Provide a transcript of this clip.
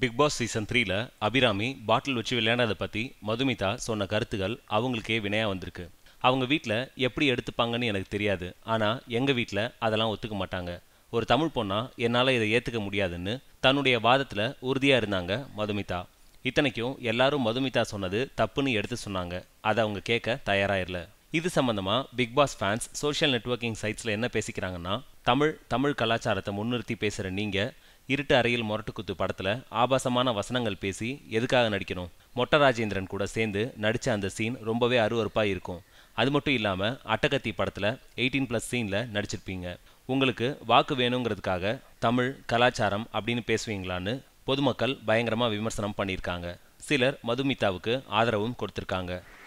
big Boss season த்ரீல அபிராமி பாட்டில் வச்சு விளையாடாத பற்றி மதுமிதா சொன்ன கருத்துகள் அவங்களுக்கே வினையாக வந்திருக்கு அவங்க வீட்டில் எப்படி எடுத்துப்பாங்கன்னு எனக்கு தெரியாது ஆனால் எங்கள் வீட்டில் அதெல்லாம் ஒத்துக்க மாட்டாங்க ஒரு தமிழ் பொண்ணா என்னால் இதை ஏற்றுக்க முடியாதுன்னு தன்னுடைய வாதத்தில் உறுதியாக இருந்தாங்க மதுமிதா இத்தனைக்கும் எல்லாரும் மதுமிதா சொன்னது தப்புன்னு எடுத்து சொன்னாங்க அதை அவங்க கேட்க தயாராகிடல இது சம்மந்தமாக Bigg Boss fans social networking சைட்ஸில் என்ன பேசிக்கிறாங்கன்னா தமிழ் தமிழ் கலாச்சாரத்தை முன்னிறுத்தி பேசுகிற நீங்கள் இருட்டு அறையில் குத்து படத்தில் ஆபாசமான வசனங்கள் பேசி எதுக்காக நடிக்கணும் மொட்டை ராஜேந்திரன் கூட சேர்ந்து நடித்த அந்த சீன் ரொம்பவே அருவறுப்பாக இருக்கும் அது மட்டும் இல்லாமல் அட்டகத்தி படத்தில் எயிட்டீன் ப்ளஸ் சீனில் நடிச்சிருப்பீங்க உங்களுக்கு வாக்கு வேணுங்கிறதுக்காக தமிழ் கலாச்சாரம் அப்படின்னு பேசுவீங்களான்னு பொதுமக்கள் பயங்கரமாக விமர்சனம் பண்ணியிருக்காங்க சிலர் மதுமிதாவுக்கு ஆதரவும் கொடுத்துருக்காங்க